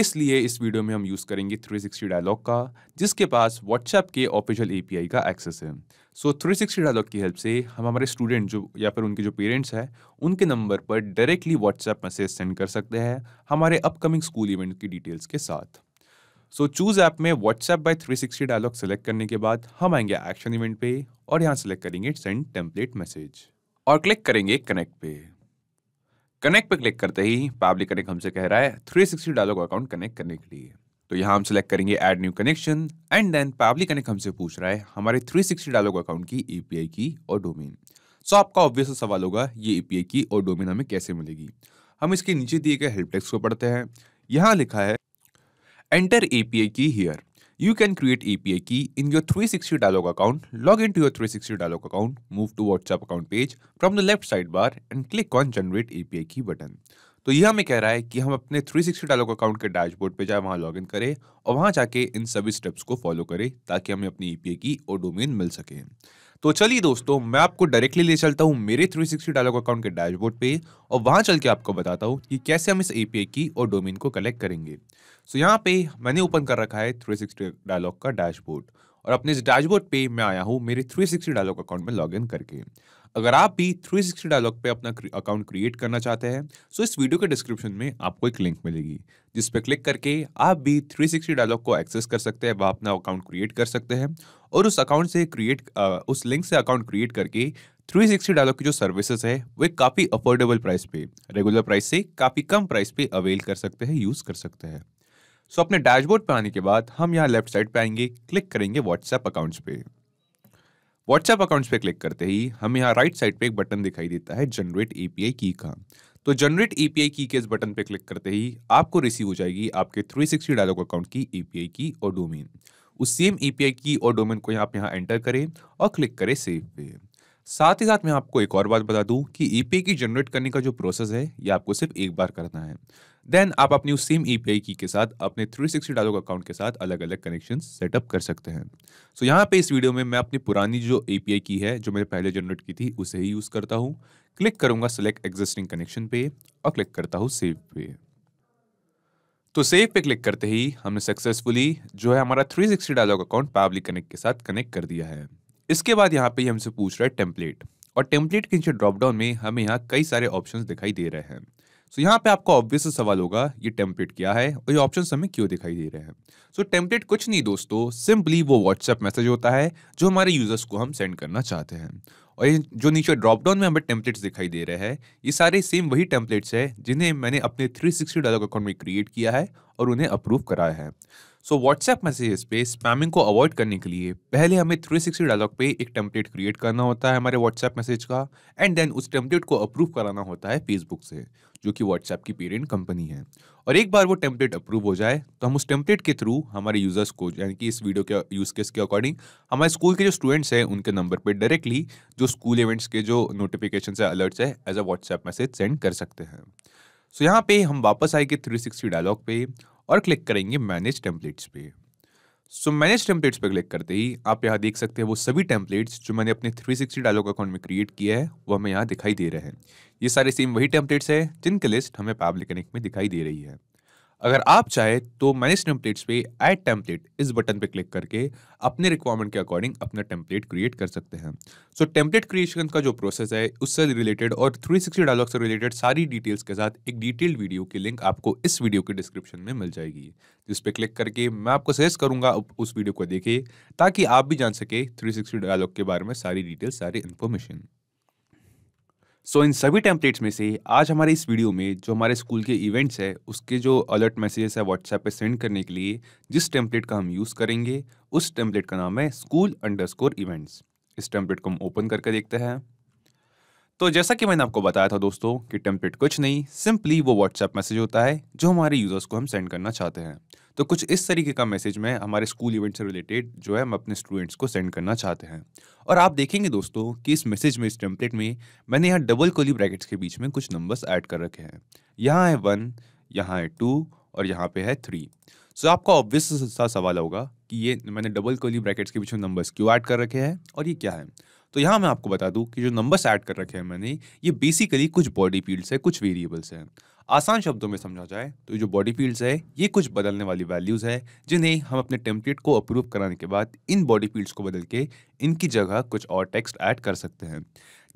इसलिए इस वीडियो में हम यूज़ करेंगे 360 डायलॉग का जिसके पास व्हाट्सएप के ऑफिशियल एपीआई का एक्सेस है सो so, 360 डायलॉग की हेल्प से हम हमारे स्टूडेंट जो या फिर उनके जो पेरेंट्स हैं उनके नंबर पर डायरेक्टली व्हाट्सएप मैसेज सेंड कर सकते हैं हमारे अपकमिंग स्कूल इवेंट की डिटेल्स के साथ सो चूज ऐप में व्हाट्सएप बाय 360 डायलॉग सेलेक्ट करने के बाद हम आएंगे एक्शन इवेंट पे और यहाँ सेलेक्ट करेंगे सेंड टेम्पलेट मैसेज और क्लिक करेंगे कनेक्ट पे कनेक्ट पे क्लिक करते ही पब्लिक कनेक्ट हमसे कह रहा है सिक्सटी डालो का अकाउंट कनेक्ट करने के लिए तो यहाँ हम सेलेक्ट करेंगे add new connection and then Pabbly connect हमसे पूछ रहा है हमारे थ्री सिक्सटी डालो अकाउंट की एपीआई की और डोमेन सो आपका ऑब्वियस सवाल होगा ये एपीआई की और डोमेन हमें कैसे मिलेगी हम इसके नीचे दिए गए हेल्प टेक्स को पढ़ते हैं यहाँ लिखा है enter API key here You can create API key in your 360 dialog account, log into your 360 dialog account, move to WhatsApp account page from the left sidebar and click on generate API key button. तो यह हमें कह रहा है कि हम अपने 360 dialogue account के डैशबोर्ड पे जाए वहाँ लॉगिन करें और वहाँ जाके इन सभी स्टेप्स को फॉलो करें ताकि हमें अपनी ई की और डोमेन मिल सके तो चलिए दोस्तों मैं आपको डायरेक्टली ले चलता हूँ मेरे 360 डायलॉग अकाउंट के डैशबोर्ड पे और वहाँ चल के आपको बताता हूँ कि कैसे हम इस ए की और डोमेन को कलेक्ट करेंगे सो so, यहाँ पे मैंने ओपन कर रखा है 360 डायलॉग का डैशबोर्ड और अपने इस डैशबोर्ड पे मैं आया हूँ मेरे 360 डायलॉग अकाउंट में लॉग करके अगर आप भी 360 डायलॉग पे अपना अकाउंट क्रिएट करना चाहते हैं तो इस वीडियो के डिस्क्रिप्शन में आपको एक लिंक मिलेगी जिस पर क्लिक करके आप भी 360 डायलॉग को एक्सेस कर सकते हैं वह अपना अकाउंट क्रिएट कर सकते हैं और उस अकाउंट से क्रिएट उस लिंक से अकाउंट क्रिएट करके 360 डॉलर की जो सर्विसेज है वे काफ़ी अफोर्डेबल प्राइस पे रेगुलर प्राइस से काफ़ी कम प्राइस पे अवेल कर सकते हैं यूज़ कर सकते हैं सो so, अपने डैशबोर्ड पे आने के बाद हम यहाँ लेफ्ट साइड पे आएंगे क्लिक करेंगे व्हाट्सएप अकाउंट्स पे व्हाट्सएप अकाउंट्स पे क्लिक करते ही हम यहाँ राइट साइड पे एक बटन दिखाई देता है जनरेट ए की का तो जनरेट ए की के इस बटन पे क्लिक करते ही आपको रिसीव हो जाएगी आपके 360 सिक्सटी डायलॉग अकाउंट की ए की और डोमेन उस सेम एपीआई की और डोमेन को यहाँ आप यहाँ एंटर करें और क्लिक करें सेव पे साथ ही साथ मैं आपको एक और बात बता दूं कि ई की जनरेट करने का जो प्रोसेस है ये आपको सिर्फ एक बार करना है देन आप अपनी उस सेम ई की के साथ अपने 360 सिक्सटी डालो अकाउंट के साथ अलग अलग कनेक्शन सेटअप कर सकते हैं सो so, यहाँ पे इस वीडियो में मैं अपनी पुरानी जो ए की है जो मैंने पहले जनरेट की थी उसे ही यूज़ करता हूँ क्लिक करूँगा सेलेक्ट एग्जिस्टिंग कनेक्शन पे और क्लिक करता हूँ सेव पे तो सेव पे क्लिक करते ही हमने सक्सेसफुली जो है हमारा 360 sixty dialog account Pabbly connect के साथ कनेक्ट कर दिया है इसके बाद यहाँ पे हमसे पूछ रहा है टेम्पलेट और टेम्पलेट के नीचे ड्रॉपडाउन में हमें यहाँ कई सारे ऑप्शन दिखाई दे रहे हैं सो so, यहाँ पे आपको ऑब्वियस सवाल होगा ये टेम्पलेट क्या है और ये ऑप्शन हमें क्यों दिखाई दे रहे हैं सो so, टेम्पलेट कुछ नहीं दोस्तों सिंपली वो व्हाट्सएप मैसेज होता है जो हमारे यूजर्स को हम सेंड करना चाहते हैं और ये जो नीचे ड्रॉप डाउन में हमें टेम्पलेट्स दिखाई दे रहे हैं ये सारे सेम वही टेम्पलेट्स है जिन्हें मैंने अपने 360 डॉलर अकाउंट में क्रिएट किया है और उन्हें अप्रूव कराया है सो व्हाट्सएप मैसेजेस पे स्पैमिंग को अवॉइड करने के लिए पहले हमें 360 डायलॉग पे एक टेम्पलेट क्रिएट करना होता है हमारे व्हाट्सएप मैसेज का एंड देन उस टेम्पलेट को अप्रूव कराना होता है फेसबुक से जो कि व्हाट्सएप की पेरेंट कंपनी है और एक बार वो टेम्पलेट अप्रूव हो जाए तो हम उस टेम्पलेट के थ्रू हमारे यूज़र्स को यानी कि इस वीडियो के यूज़ केस के अकॉर्डिंग हमारे स्कूल के जो स्टूडेंट्स हैं उनके नंबर पर डायरेक्टली जो स्कूल इवेंट्स के जो नोटिफिकेशन है अलर्ट्स है as a WhatsApp message send कर सकते हैं सो so, यहाँ पे हम वापस आएंगे सिक्सटी डायलॉग पे और क्लिक करेंगे मैनेज टेम्पलेट्स पे सो मैनेज टेम्पलेट्स पर क्लिक करते ही आप यहाँ देख सकते हैं वो सभी टेम्पलेट्स जो मैंने अपने 360 डायलॉग अकाउंट में क्रिएट किया है वो हमें यहाँ दिखाई दे रहे हैं ये सारे सेम वही टेम्पलेट्स हैं जिनकी लिस्ट हमें पब्लिक कनेक्ट में दिखाई दे रही है अगर आप चाहे तो मैनेज टेम्पलेट्स पे ऐड टेम्पलेट इस बटन पे क्लिक करके अपने रिक्वायरमेंट के अकॉर्डिंग अपना टेम्पलेट क्रिएट कर सकते हैं सो टेम्पलेट क्रिएशन का जो प्रोसेस है उससे रिलेटेड और 360 डायलॉग से रिलेटेड सारी डिटेल्स के साथ एक डिटेल्ड वीडियो की लिंक आपको इस वीडियो के डिस्क्रिप्शन में मिल जाएगी जिस पे क्लिक करके मैं आपको सजेस्ट करूँगा उस वीडियो को देखें ताकि आप भी जान सके थ्री डायलॉग के बारे में सारी डिटेल्स सारी इन्फॉर्मेशन सो so, इन सभी टेम्पलेट्स में से आज हमारे इस वीडियो में जो हमारे स्कूल के इवेंट्स है उसके जो अलर्ट मैसेजेस है व्हाट्सएप पे सेंड करने के लिए जिस टेम्पलेट का हम यूज़ करेंगे उस टेम्पलेट का नाम है स्कूल अंडर इवेंट्स इस टेम्पलेट को हम ओपन करके देखते हैं तो जैसा कि मैंने आपको बताया था दोस्तों कि टेम्पलेट कुछ नहीं सिंपली वो व्हाट्सएप मैसेज होता है जो हमारे यूज़र्स को हम सेंड करना चाहते हैं तो कुछ इस तरीके का मैसेज मैं हमारे स्कूल इवेंट से रिलेटेड जो है हम अपने स्टूडेंट्स को सेंड करना चाहते हैं और आप देखेंगे दोस्तों कि इस मैसेज में इस टेम्पलेट में मैंने यहाँ डबल कोली ब्रैकेट्स के बीच में कुछ नंबर्स ऐड कर रखे हैं यहाँ है वन यहाँ है टू और यहाँ पे है थ्री सो so, आपका ऑब्वियस सा सवाल होगा कि ये मैंने डबल कोली ब्रैकेट्स के बीच में नंबर्स क्यों ऐड कर रखे हैं और ये क्या है तो यहाँ मैं आपको बता दूँ कि जो नंबर्स ऐड कर रखे हैं मैंने ये बेसिकली कुछ बॉडी फील्ड्स है कुछ वेरिएबल्स हैं आसान शब्दों में समझा जाए तो जो बॉडी फील्ड्स है ये कुछ बदलने वाली वैल्यूज़ है जिन्हें हम अपने टेम्पलेट को अप्रूव कराने के बाद इन बॉडी फील्ड्स को बदल के इनकी जगह कुछ और टेक्स्ट ऐड कर सकते हैं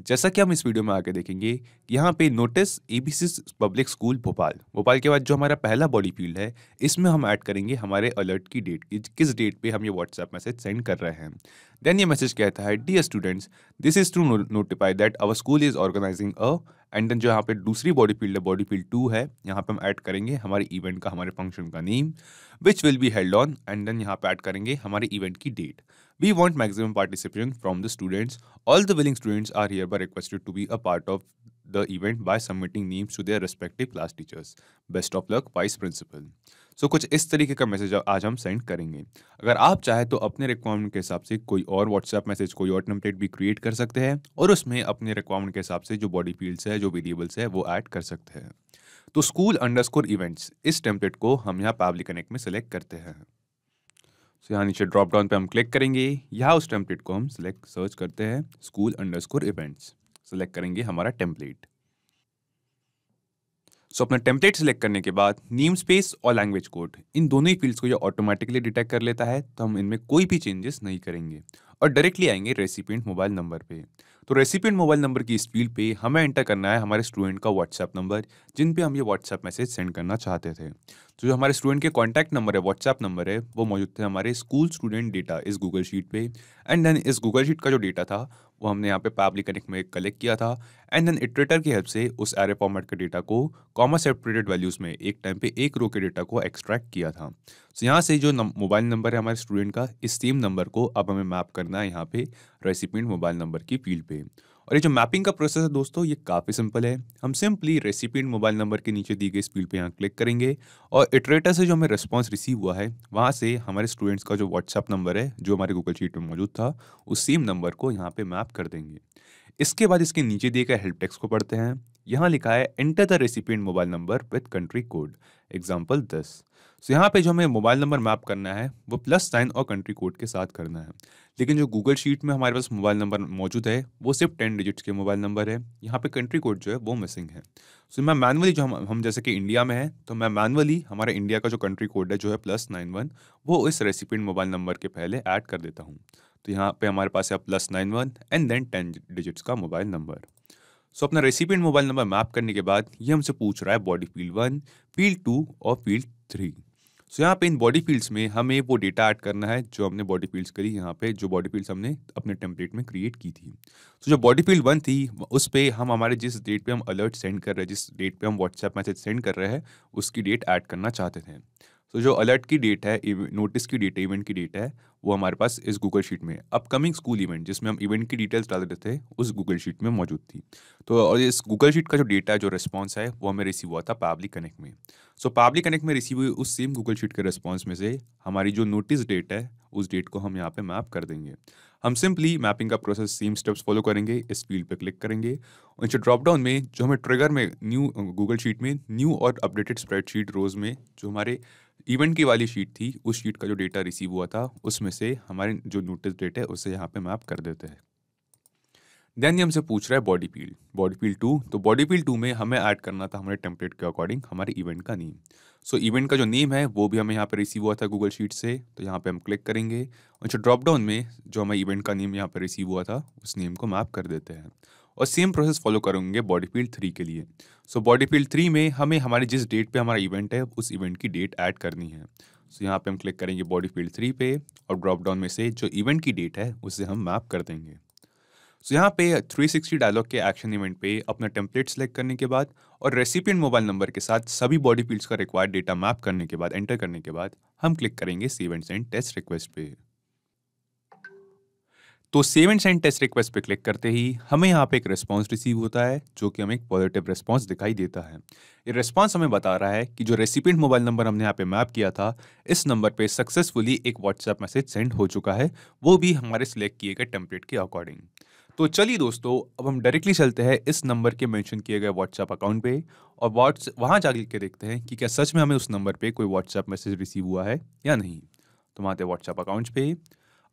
जैसा कि हम इस वीडियो में आगे देखेंगे यहाँ पे notice ABC public school Bhopal Bhopal के बाद जो हमारा पहला बॉडी फील्ड है इसमें हम ऐड करेंगे हमारे अलर्ट की डेट कि किस डेट पे हम ये व्हाट्सएप मैसेज सेंड कर रहे हैं देन ये मैसेज कहता है dear students this is to notify that our school is organising a and then जो यहाँ पे दूसरी बॉडी फील्ड है बॉडी फील्ड टू है यहाँ पे हम ऐड करेंगे हमारे इवेंट का हमारे फंक्शन का name which will be held on and then यहाँ पे ऐड करेंगे हमारे इवेंट की date We want maximum participation from the students. All the willing students are hereby requested to be a part of the event by submitting names to their respective class teachers. Best of luck, vice principal. So so, कुछ इस तरीके का message आज हम send करेंगे अगर आप चाहे तो अपने रिक्वायरमेंट के हिसाब से कोई और व्हाट्सएप मैसेज कोई और टेम्पलेट भी क्रिएट कर सकते हैं और उसमें अपने रिक्वायरमेंट के हिसाब से जो बॉडी फील्ड्स है जो वेरिएबल्स है वो ऐड कर सकते हैं तो स्कूल अंडरस्कोर इवेंट्स इस टेम्पलेट को हम यहाँ पब्लिक कनेक्ट में सेलेक्ट करते हैं सो यहाँ नीचे ड्रॉप डाउन पे हम क्लिक करेंगे यहाँ उस टेम्पलेट को हम सिलेक्ट सर्च करते हैं स्कूल अंडरस्कोर इवेंट्स सेलेक्ट करेंगे हमारा टेम्पलेट सो so, अपना टेम्पलेट सेलेक्ट करने के बाद नेम स्पेस और लैंग्वेज कोड इन दोनों ही फील्ड्स को ये ऑटोमेटिकली डिटेक्ट कर लेता है तो हम इनमें कोई भी चेंजेस नहीं करेंगे और डायरेक्टली आएंगे रेसिपेंट मोबाइल नंबर पे तो रेसिपियन मोबाइल नंबर की इस फील्ड पे हमें एंटर करना है हमारे स्टूडेंट का व्हाट्सएप नंबर जिन पे हम ये व्हाट्सएप मैसेज सेंड करना चाहते थे तो जो हमारे स्टूडेंट के कॉन्टैक्ट नंबर है व्हाट्सएप नंबर है वो मौजूद थे हमारे स्कूल स्टूडेंट डेटा इस गूगल शीट पे एंड देन इस गूगल शीट का जो डेटा था वो हमने यहाँ पे पैबली कनेक्ट में कलेक्ट किया था एंड देन इटरेटर की हेल्प से उस एरे फॉर्मेट के डेटा को कॉमा सेपरेटेड वैल्यूज़ में एक टाइम पे एक रो के डेटा को एक्सट्रैक्ट किया था सो so, यहाँ से जो मोबाइल नंबर है हमारे स्टूडेंट का इस सेम नंबर को अब हमें मैप करना है यहाँ पे रेसिपेंट मोबाइल नंबर की फील्ड पे और ये जो मैपिंग का प्रोसेस है दोस्तों ये काफ़ी सिंपल है हम सिंपली रेसिपिएंट मोबाइल नंबर के नीचे दी गई स्पीड पे यहाँ क्लिक करेंगे और इटरेटर से जो हमें रिस्पॉन्स रिसीव हुआ है वहाँ से हमारे स्टूडेंट्स का जो व्हाट्सअप नंबर है जो हमारे गूगल शीट में मौजूद था उस सेम नंबर को यहाँ पर मैप कर देंगे इसके बाद इसके नीचे दिए गए हेल्प टेक्स को पढ़ते हैं यहाँ लिखा है enter the recipient mobile number with country code example दस सो यहाँ पे जो हमें मोबाइल नंबर मैप करना है वो प्लस साइन और कंट्री कोड के साथ करना है लेकिन जो गूगल शीट में हमारे पास मोबाइल नंबर मौजूद है वो सिर्फ टेन डिजिट्स के मोबाइल नंबर है यहाँ पे कंट्री कोड जो है वो मिसिंग है सो so, मैं मैनुअली जो हम हम जैसे कि इंडिया में है तो मैं मैनुअली हमारे इंडिया का जो कंट्री कोड है जो है प्लस नाइन वन वो इस रेसिपिएंट मोबाइल नंबर के पहले ऐड कर देता हूँ तो यहाँ पे हमारे पास है plus nine one and then ten digits का मोबाइल नंबर सो अपना रेसिपिएंट मोबाइल नंबर मैप करने के बाद ये हमसे पूछ रहा है body field one field two और फील्ड थ्री सो यहाँ पे इन बॉडी फील्ड्स में हमें वो डेटा ऐड करना है जो हमने बॉडी फील्ड्स करी यहाँ पे जो बॉडी फील्ड्स हमने अपने टेम्पलेट में क्रिएट की थी सो so, जो बॉडी फील्ड वन थी उस पर हम हमारे जिस डेट पे हम अलर्ट सेंड कर रहे हैं जिस डेट पे हम व्हाट्सएप मैसेज सेंड कर रहे हैं उसकी डेट ऐड करना चाहते थे तो जो अलर्ट की डेट है नोटिस की डेट है इवेंट की डेट है वो हमारे पास इस गूगल शीट में अपकमिंग स्कूल इवेंट जिसमें हम इवेंट की डिटेल्स डाल देते थे उस गूगल शीट में मौजूद थी तो और इस गूगल शीट का जो डेटा है जो रिस्पॉन्स है वो हमें रिसीव हुआ था पब्लिक कनेक्ट में सो पब्लिक कनेक्ट में रिसीव हुई उस सेम गूगल शीट के रिस्पॉन्स में से हमारी जो नोटिस डेट है उस डेट को हम यहाँ पे मैप कर देंगे हम सिंपली मैपिंग का प्रोसेस सेम स्टेप्स फॉलो करेंगे इस फील्ड पे क्लिक करेंगे और जो ड्रॉपडाउन में जो हमें ट्रिगर में न्यू गूगल शीट में न्यू और अपडेटेड स्प्रेडशीट रोज में जो हमारे इवेंट की वाली शीट थी उस शीट का जो डेटा रिसीव हुआ था उसमें से हमारे जो नोटिस डेट है उसे यहाँ पे मैप कर देते हैं देन ये हमसे पूछ रहा है body field body field two तो बॉडी फील्ड टू में हमें ऐड करना था हमारे टेम्पलेट के अकॉर्डिंग हमारे इवेंट का नेम सो इवेंट का जो नेम है वो भी हमें यहाँ पर रिसीव हुआ था गूगल शीट से तो यहाँ पर हम क्लिक करेंगे और जो ड्रॉप डाउन में जो हमें इवेंट का नेम यहाँ पर रिसीव हुआ था उस नेम को मैप कर देते हैं और सेम प्रोसेस फॉलो करेंगे बॉडी फील्ड थ्री के लिए सो बॉडी फील्ड थ्री में हमें हमारे जिस डेट पे हमारा इवेंट है उस इवेंट की डेट ऐड करनी है सो so, यहाँ पे हम क्लिक करेंगे बॉडी फील्ड थ्री पे और ड्रॉप डाउन में से जो इवेंट की डेट है उसे हम मैप कर देंगे सो so, यहाँ पे 360 डायलॉग के एक्शन इवेंट पे अपना टेम्पलेट सेलेक्ट करने के बाद और रेसिपियन मोबाइल नंबर के साथ सभी बॉडी फील्ड्स का रिक्वायर्ड डेटा मैप करने के बाद एंटर करने के बाद हम क्लिक करेंगे सीवेंट्स एंड टेस्ट रिक्वेस्ट पे तो save and send test request पे क्लिक करते ही हमें यहाँ पे एक रिस्पॉन्स रिसीव होता है जो कि हमें एक पॉजिटिव रिस्पॉन्स दिखाई देता है ये रिस्पॉन्स हमें बता रहा है कि जो रेसिपेंट मोबाइल नंबर हमने यहाँ पे मैप किया था इस नंबर पे सक्सेसफुली एक व्हाट्सएप मैसेज सेंड हो चुका है वो भी हमारे सिलेक्ट किए गए टेम्पलेट के अकॉर्डिंग तो चलिए दोस्तों अब हम डायरेक्टली चलते हैं इस नंबर के मेंशन किए गए व्हाट्सएप अकाउंट पे और व्हाट्स वहाँ जा के देखते हैं कि क्या सच में हमें उस नंबर पे कोई व्हाट्सएप मैसेज रिसीव हुआ है या नहीं तो हम आते हैं व्हाट्सएप अकाउंट पे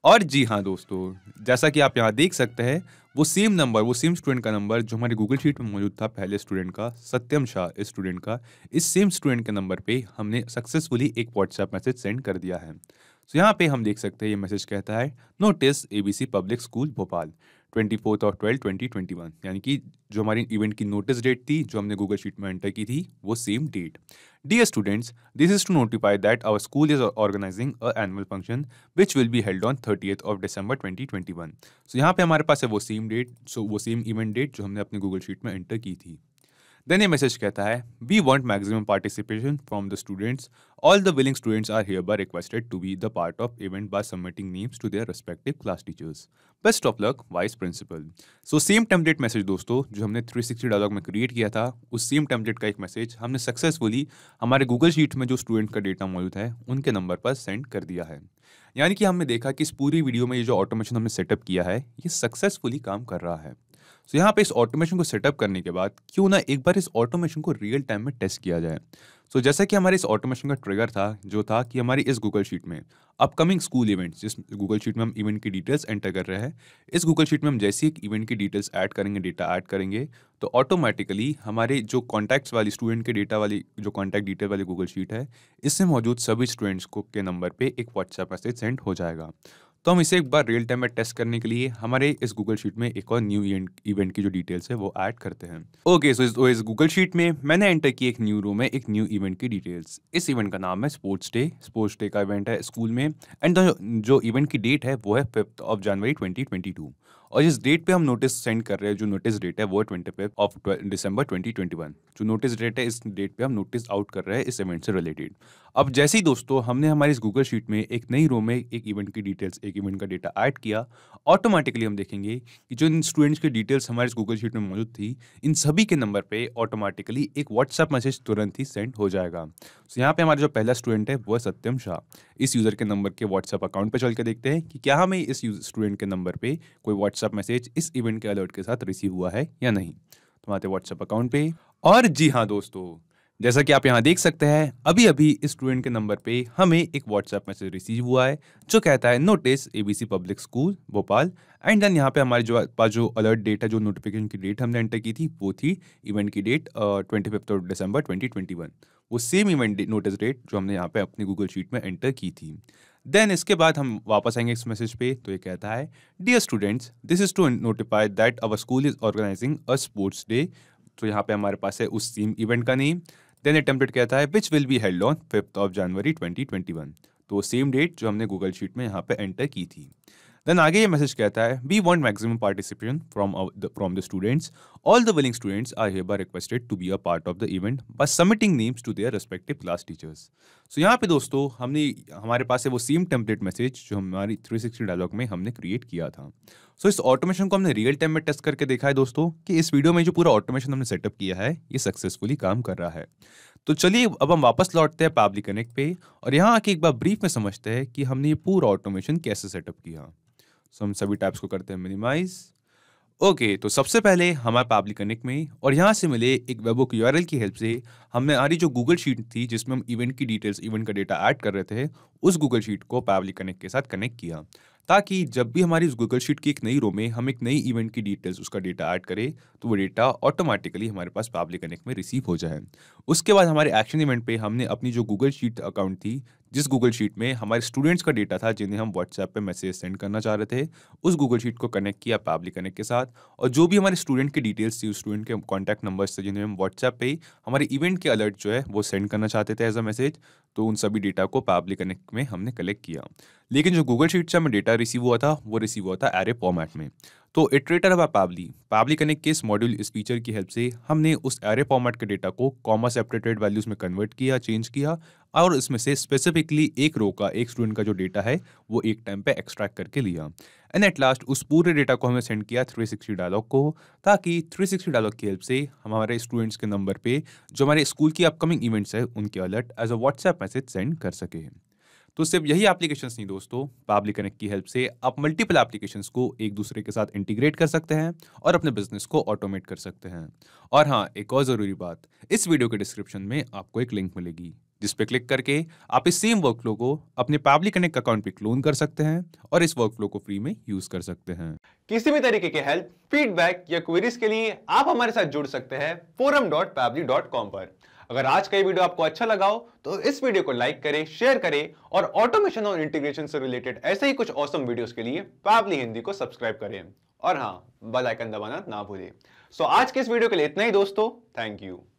और जी हाँ दोस्तों जैसा कि आप यहाँ देख सकते हैं वो सेम नंबर वो सेम स्टूडेंट का नंबर जो हमारे गूगल शीट में मौजूद था पहले स्टूडेंट का सत्यम शाह स्टूडेंट का इस सेम स्टूडेंट के नंबर पे हमने सक्सेसफुली एक व्हाट्सएप मैसेज सेंड कर दिया है तो so यहाँ पे हम देख सकते हैं ये मैसेज कहता है notice ABC public school Bhopal twenty fourth of twelve twenty twenty one यानी कि जो हमारी इवेंट की नोटिस डेट थी जो हमने गूगल शीट में एंटर की थी वो same date dear students this is to notify that our school is organising a annual function which will be held on thirty of December twenty twenty one so यहाँ पे हमारे पास है वो सेम डेट सो वो सेम इवेंट डेट जो हमने अपने गूगल शीट में एंटर की थी देन ये मैसेज कहता है we want maximum participation from the students all the willing students are hereby requested to be the part of event by submitting names to their respective class teachers best of luck vice principal so same template message दोस्तों जो हमने three sixty dialog में create किया था उस same template का एक message हमने सक्सेसफुली हमारे गूगल शीट में जो स्टूडेंट का डेटा मौजूद है उनके नंबर पर सेंड कर दिया है यानी कि हमने देखा कि इस पूरी वीडियो में ये जो ऑटोमेशन हमने सेटअप किया है ये सक्सेसफुली काम कर रहा है सो यहाँ पे इस ऑटोमेशन को सेटअप करने के बाद क्यों ना एक बार इस ऑटोमेशन को रियल टाइम में टेस्ट किया जाए सो so, जैसा कि हमारे इस ऑटोमेशन का ट्रिगर था जो था कि हमारी इस गूगल शीट में अपकमिंग स्कूल इवेंट्स जिस गूगल शीट में हम इवेंट की डिटेल्स एंटर कर रहे हैं इस गूगल शीट में हम जैसे एक इवेंट की डिटेल्स ऐड करेंगे डेटा ऐड करेंगे तो ऑटोमेटिकली हमारे जो कॉन्टैक्ट्स वाली स्टूडेंट के डेटा वाली जो कॉन्टैक्ट डिटेल वाली गूगल शीट है इससे मौजूद सभी स्टूडेंट्स को के नंबर पर एक व्हाट्सएप मैसेज सेंड हो जाएगा तो हम इसे एक बार रियल टाइम में टेस्ट करने के लिए हमारे इस गूगल शीट में एक और न्यू इवेंट की जो डिटेल्स है वो ऐड करते हैं ओके सो इस गूगल तो शीट में मैंने एंटर की एक न्यू रो में एक न्यू इवेंट की डिटेल्स इस इवेंट का नाम है स्पोर्ट्स डे स्पोर्ट्स डे का इवेंट है स्कूल में एंड जो इवेंट की डेट है वो है फिफ्थ ऑफ जनवरी ट्वेंटी और जिस डेट पे हम नोटिस सेंड कर रहे हैं जो नोटिस डेट है वो twenty fifth of December twenty twenty one जो नोटिस डेट है इस डेट पे हम नोटिस आउट कर रहे हैं इस इवेंट से रिलेटेड अब जैसे ही दोस्तों हमने हमारी इस गूगल शीट में एक नई रो में एक इवेंट की डिटेल्स एक इवेंट का डेटा ऐड किया ऑटोमेटिकली हम देखेंगे कि जो इन स्टूडेंट्स की डिटेल्स हमारे इस गूगल शीट में मौजूद थी इन सभी के नंबर पर ऑटोमेटिकली एक व्हाट्सएप मैसेज तुरंत ही सेंड हो जाएगा सो यहाँ पे हमारा जो पहला स्टूडेंट है वह सत्यम शाह इस यूज़र के नंबर के व्हाट्सअप अकाउंट पर चल के देखते हैं कि क्या हमें इस स्टूडेंट के नंबर पर कोई व्हाट्सअप व्हाट्सएप मैसेज इस इवेंट के अलर्ट के साथ रिसीव हुआ है या नहीं तो आते व्हाट्सअप अकाउंट पे और जी हाँ दोस्तों जैसा कि आप यहाँ देख सकते हैं अभी अभी स्टूडेंट के नंबर पे हमें एक व्हाट्सएप मैसेज रिसीव हुआ है जो कहता है notice ABC public school Bhopal and then यहाँ पे हमारे जो पास जो अलर्ट डेट है जो नोटिफिकेशन की डेट हमने एंटर की थी वो थी इवेंट की date twenty fifth of December twenty twenty one वो सेम इवेंट नोटिस डेट जो हमने यहाँ पे अपनी गूगल शीट में एंटर की थी देन इसके बाद हम वापस आएंगे इस मैसेज पे तो ये कहता है dear students this is to notify that our school is organising a sports day तो यहाँ पे हमारे पास है उस टीम इवेंट का नेम देन अटेम्प्टेड कहता है which will be held on fifth of January twenty twenty one तो सेम डेट जो हमने गूगल शीट में यहाँ पे एंटर की थी देन आगे ये मैसेज कहता है we want maximum participation from from the students all the willing students are here requested to be a part of the event by submitting names to their respective class teachers so यहाँ पे दोस्तों हमने हमारे पास है वो same template message जो हमारी थ्री सिक्सटी डायलॉग में हमने क्रिएट किया था सो so, इस ऑटोमेशन को हमने रियल टाइम में टेस्ट करके देखा है दोस्तों कि इस वीडियो में जो पूरा ऑटोमेशन हमने सेटअप किया है ये सक्सेसफुली काम कर रहा है तो चलिए अब हम वापस लौटते हैं पब्लिक कनेक्ट पे और यहाँ आके एक बार ब्रीफ में समझते हैं कि हमने ये पूरा ऑटोमेशन कैसे सेटअप किया सो हम सभी टैब्स को करते हैं मिनिमाइज ओके तो सबसे पहले हमारे पब्लिक कनेक्ट में और यहाँ से मिले एक वेबो की की हेल्प से हमने हमारी जो गूगल शीट थी जिसमें हम इवेंट की डिटेल्स इवेंट का डेटा ऐड कर रहे थे उस गूगल शीट को पब्लिक कनेक्ट के साथ कनेक्ट किया ताकि जब भी हमारी उस गूगल शीट की एक नई रो में हम एक नई इवेंट की डिटेल्स उसका डेटा ऐड करें तो वो डेटा ऑटोमेटिकली हमारे पास पब्लिक कनेक्ट में रिसीव हो जाए उसके बाद हमारे एक्शन इवेंट पे हमने अपनी जो गूगल शीट अकाउंट थी जिस गूगल शीट में हमारे स्टूडेंट्स का डेटा था जिन्हें हम व्हाट्सएप पे मैसेज सेंड करना चाह रहे थे उस गूगल शीट को कनेक्ट किया पब्लिक कनेक्ट के साथ और जो भी हमारे स्टूडेंट की डिटेल्स थी स्टूडेंट के कॉन्टैक्ट नंबर्स थे जिन्हें हम व्हाट्सएप पे हमारे इवेंट के अलर्ट जो है वो सेंड करना चाहते थे एज अ मैसेज तो उन सभी डेटा को पैबली कनेक्ट में हमने कलेक्ट किया लेकिन जो गूगल शीट से हमें डेटा रिसीव हुआ था वो रिसीव हुआ था एरे फॉर्मेट में तो इटरेटर अब पैबली पैबली कनेक्ट के इस मॉड्यूल इस फीचर की हेल्प से हमने उस एरे फॉर्मेट के डेटा को कॉमा सेपरेटेड वैल्यूज में कन्वर्ट किया चेंज किया और इसमें से स्पेसिफिकली एक रो का एक स्टूडेंट का जो डेटा है वो एक टाइम पे एक्सट्रैक्ट करके लिया एंड एट लास्ट उस पूरे डेटा को हमें सेंड किया 360 डायलॉग को ताकि 360 डायलॉग की हेल्प से हम हमारे स्टूडेंट्स के नंबर पे जो हमारे स्कूल की अपकमिंग इवेंट्स है उनके alert as a WhatsApp message send कर सके तो सिर्फ यही एप्लीकेशन नहीं दोस्तों पब्लिक कनेक्ट की हेल्प से आप मल्टीपल एप्लीकेशंस को एक दूसरे के साथ इंटीग्रेट कर सकते हैं और अपने बिजनेस को ऑटोमेट कर सकते हैं और हाँ एक और ज़रूरी बात इस वीडियो के डिस्क्रिप्शन में आपको एक लिंक मिलेगी जिस पर क्लिक करके आप इस सेम वर्कफ्लो को अपने पब्लिक कनेक्ट अकाउंट पे क्लोन कर सकते हैं और इस वर्कफ्लो को फ्री में यूज कर सकते हैं किसी भी तरीके के हेल्प फीडबैक या क्वेरीज के लिए आप हमारे साथ जुड़ सकते हैं फोरम डॉट पर अगर आज का ये वीडियो आपको अच्छा लगा हो तो इस वीडियो को लाइक करें शेयर करें और ऑटोमेशन और इंटीग्रेशन से रिलेटेड ऐसे ही कुछ औसम वीडियोस के लिए पावली हिंदी को सब्सक्राइब करें और हाँ आइकन दबाना ना भूलें सो so, आज के इस वीडियो के लिए इतना ही दोस्तों थैंक यू